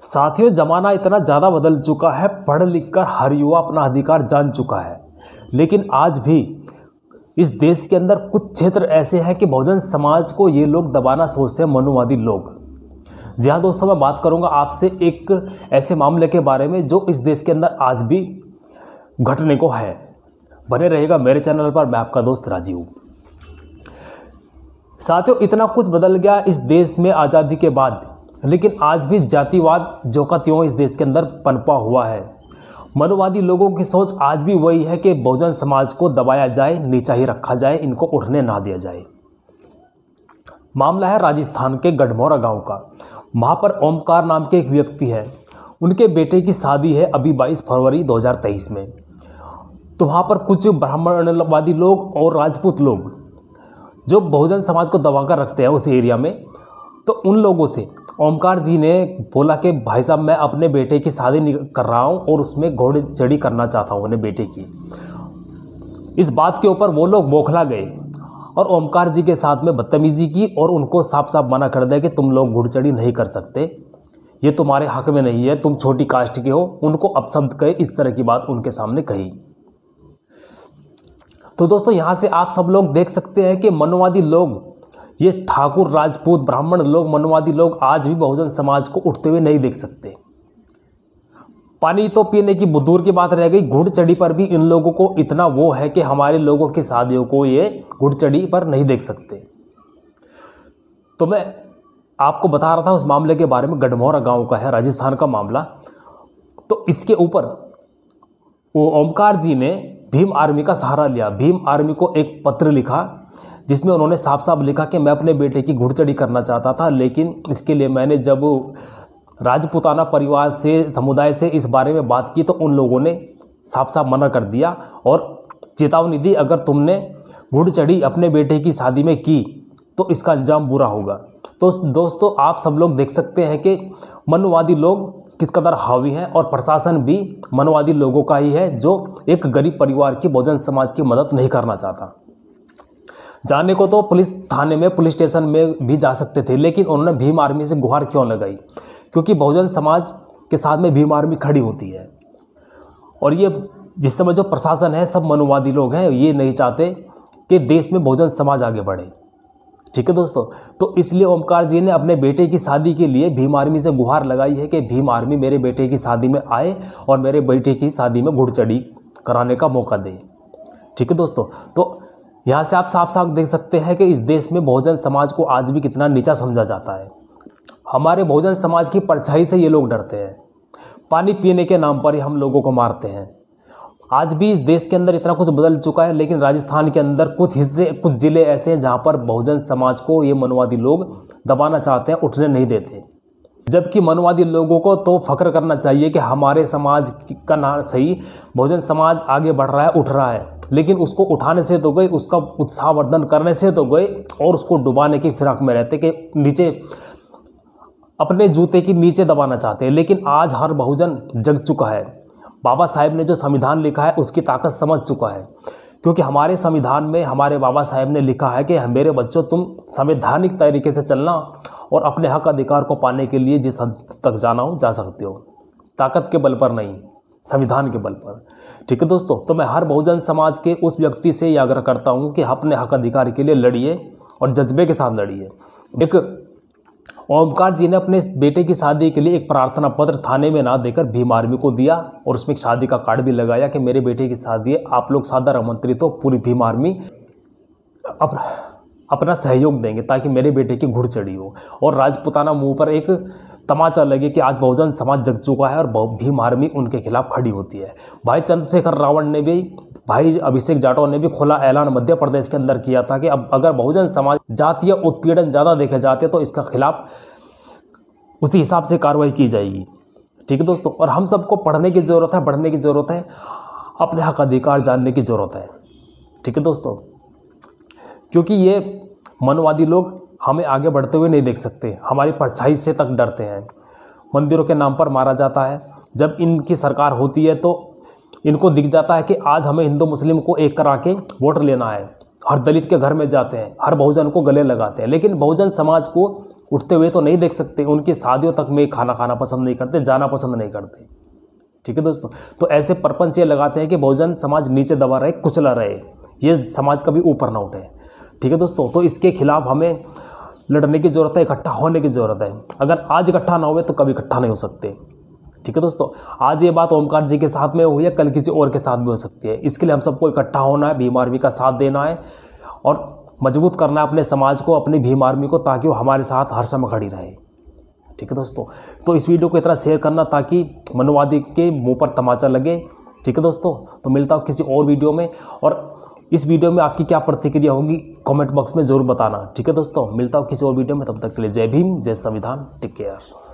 साथियों ज़माना इतना ज़्यादा बदल चुका है पढ़ लिख कर हर युवा अपना अधिकार जान चुका है लेकिन आज भी इस देश के अंदर कुछ क्षेत्र ऐसे हैं कि बहुजन समाज को ये लोग दबाना सोचते हैं मनुवादी लोग जी हाँ दोस्तों मैं बात करूँगा आपसे एक ऐसे मामले के बारे में जो इस देश के अंदर आज भी घटने को है बने रहेगा मेरे चैनल पर मैं आपका दोस्त राजीव साथियों इतना कुछ बदल गया इस देश में आज़ादी के बाद लेकिन आज भी जातिवाद जो का त्यों इस देश के अंदर पनपा हुआ है मनोवादी लोगों की सोच आज भी वही है कि बहुजन समाज को दबाया जाए नीचा ही रखा जाए इनको उठने ना दिया जाए मामला है राजस्थान के गढ़मौरा गांव का वहाँ पर ओमकार नाम के एक व्यक्ति हैं उनके बेटे की शादी है अभी 22 फरवरी 2023 में तो वहाँ पर कुछ ब्राह्मणवादी लोग और राजपूत लोग जो बहुजन समाज को दबाकर रखते हैं उस एरिया में तो उन लोगों से ओमकार जी ने बोला कि भाई साहब मैं अपने बेटे की शादी कर रहा हूँ और उसमें घोड़े चढ़ी करना चाहता हूँ अपने बेटे की इस बात के ऊपर वो लोग बौखला गए और ओमकार जी के साथ में बदतमीजी की और उनको साफ साफ मना कर दिया कि तुम लोग घुड़चड़ी नहीं कर सकते ये तुम्हारे हक में नहीं है तुम छोटी कास्ट के हो उनको अपशब्द कहे इस तरह की बात उनके सामने कही तो दोस्तों यहाँ से आप सब लोग देख सकते हैं कि मनोवादी लोग ये ठाकुर राजपूत ब्राह्मण लोग मनवादी लोग आज भी बहुजन समाज को उठते हुए नहीं देख सकते पानी तो पीने की दूर की बात रह गई घुड़चड़ी पर भी इन लोगों को इतना वो है कि हमारे लोगों की शादियों को ये घुड़चड़ी पर नहीं देख सकते तो मैं आपको बता रहा था उस मामले के बारे में गढ़मौरा गांव का है राजस्थान का मामला तो इसके ऊपर वो ओमकार जी ने भीम आर्मी का सहारा लिया भीम आर्मी को एक पत्र लिखा जिसमें उन्होंने साफ साफ लिखा कि मैं अपने बेटे की घुड़चड़ी करना चाहता था लेकिन इसके लिए मैंने जब राजपुताना परिवार से समुदाय से इस बारे में बात की तो उन लोगों ने साफ साफ मना कर दिया और चेतावनी दी अगर तुमने घुड़चढ़ी अपने बेटे की शादी में की तो इसका अंजाम बुरा होगा तो दोस्तों आप सब लोग देख सकते हैं कि मनुवादी लोग किस कदर हावी हैं और प्रशासन भी मनुवादी लोगों का ही है जो एक गरीब परिवार की बहुजन समाज की मदद नहीं करना चाहता जाने को तो पुलिस थाने में पुलिस स्टेशन में भी जा सकते थे लेकिन उन्होंने भीम आर्मी से गुहार क्यों लगाई क्योंकि बहुजन समाज के साथ में भीम आर्मी खड़ी होती है और ये जिस समय जो प्रशासन है सब मनुवादी लोग हैं ये नहीं चाहते कि देश में बहुजन समाज आगे बढ़े ठीक है दोस्तों तो इसलिए ओमकार जी ने अपने बेटे की शादी के लिए भीम आर्मी से गुहार लगाई है कि भीम आर्मी मेरे बेटे की शादी में आए और मेरे बेटे की शादी में घुड़चढ़ी कराने का मौका दे ठीक है दोस्तों तो यहाँ से आप साफ साफ देख सकते हैं कि इस देश में बहुजन समाज को आज भी कितना नीचा समझा जाता है हमारे बहुजन समाज की परछाई से ये लोग डरते हैं पानी पीने के नाम पर ही हम लोगों को मारते हैं आज भी इस देश के अंदर इतना कुछ बदल चुका है लेकिन राजस्थान के अंदर कुछ हिस्से कुछ ज़िले ऐसे हैं जहाँ पर बहुजन समाज को ये मनवादी लोग दबाना चाहते हैं उठने नहीं देते जबकि मनवादी लोगों को तो फख्र करना चाहिए कि हमारे समाज का ना सही बहुजन समाज आगे बढ़ रहा है उठ रहा है लेकिन उसको उठाने से तो गए उसका उत्साहवर्धन करने से तो गए और उसको डुबाने की फिराक में रहते कि नीचे अपने जूते की नीचे दबाना चाहते हैं लेकिन आज हर बहुजन जग चुका है बाबा साहेब ने जो संविधान लिखा है उसकी ताकत समझ चुका है क्योंकि हमारे संविधान में हमारे बाबा साहेब ने लिखा है कि मेरे बच्चों तुम संवैधानिक तरीके से चलना और अपने हक अधिकार को पाने के लिए जिस हद तक जाना हो जा सकते हो ताकत के बल पर नहीं संविधान के बल पर ठीक है दोस्तों तो मैं हर बहुजन समाज के उस व्यक्ति से ये आग्रह करता हूँ कि अपने हक अधिकार के लिए लड़िए और जज्बे के साथ लड़िए एक ओमकार जी ने अपने बेटे की शादी के लिए एक प्रार्थना पत्र थाने में ना देकर भीम आर्मी को दिया और उसमें एक शादी का कार्ड भी लगाया कि मेरे बेटे की शादी है आप लोग सादर आमंत्रित हो पूरी भीम आर्मी अपना अपना सहयोग देंगे ताकि मेरे बेटे की घुड़ चढ़ी हो और राजपुताना मुंह पर एक तमाचा लगे कि आज बहुजन समाज जग चुका है और भीम आर्मी उनके खिलाफ खड़ी होती है भाई चंद्रशेखर रावण ने भी भाई अभिषेक जाटव ने भी खुला ऐलान मध्य प्रदेश के अंदर किया था कि अब अगर बहुजन समाज जातीय उत्पीड़न ज़्यादा देखे जाते तो इसका खिलाफ उसी हिसाब से कार्रवाई की जाएगी ठीक है दोस्तों और हम सबको पढ़ने की ज़रूरत है बढ़ने की ज़रूरत है अपने हक अधिकार जानने की ज़रूरत है ठीक है दोस्तों क्योंकि ये मनवादी लोग हमें आगे बढ़ते हुए नहीं देख सकते हमारी परछाई से तक डरते हैं मंदिरों के नाम पर मारा जाता है जब इनकी सरकार होती है तो इनको दिख जाता है कि आज हमें हिंदू मुस्लिम को एक करा के वोट लेना है हर दलित के घर में जाते हैं हर बहुजन को गले लगाते हैं लेकिन बहुजन समाज को उठते हुए तो नहीं देख सकते उनकी शादियों तक में खाना खाना पसंद नहीं करते जाना पसंद नहीं करते ठीक है दोस्तों तो ऐसे परपंच ये लगाते हैं कि बहुजन समाज नीचे दबा रहे कुचला रहे ये समाज कभी ऊपर ना उठे ठीक है दोस्तों तो इसके खिलाफ हमें लड़ने की ज़रूरत है इकट्ठा होने की ज़रूरत है अगर आज इकट्ठा ना हुए तो कभी इकट्ठा नहीं हो सकते ठीक है दोस्तों आज ये बात ओमकार जी के साथ में हुई है कल किसी और के साथ भी हो सकती है इसके लिए हम सबको इकट्ठा होना है भीम आर्मी का साथ देना है और मजबूत करना है अपने समाज को अपनी भीम आर्मी को ताकि वो हमारे साथ हर समय खड़ी रहे ठीक है दोस्तों तो इस वीडियो को इतना शेयर करना ताकि मनुवादी के मुंह पर तमाचा लगे ठीक है दोस्तों तो मिलता हूँ किसी और वीडियो में और इस वीडियो में आपकी क्या प्रतिक्रिया होगी कमेंट बॉक्स में जरूर बताना ठीक है दोस्तों मिलता हूँ किसी और वीडियो में तब तक के लिए जय भीम जय संविधान टेक केयर